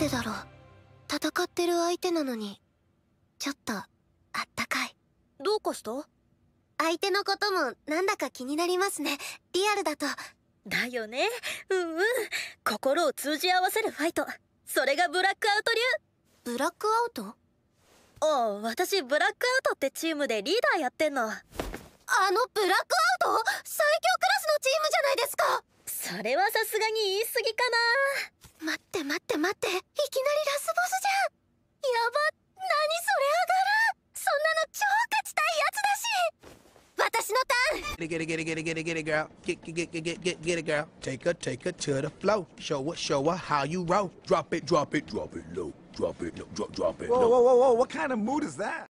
でだろう戦ってる相手なのにちょっとあったかいどうかした相手のこともなんだか気になりますねリアルだとだよねうんうん心を通じ合わせるファイトそれがブラックアウト流ブラックアウトああ私ブラックアウトってチームでリーダーやってんのあのブラックアウト最強クラスのチームじゃないですかそれはさすがに言い過ぎかなって待って待っていきなりラスボスじゃんやば何それ上がるそんなの超勝ちたいやつだし私のターン Get it, get it, get it, get it, get it, girl. Get, get, get, get, get, get it, girl. Take her, take her to the flow. Show her, show her how you roll. Drop it, drop it, drop it low. Drop it, low, drop, drop it low. Whoa, whoa, whoa, whoa! What kind of mood is that?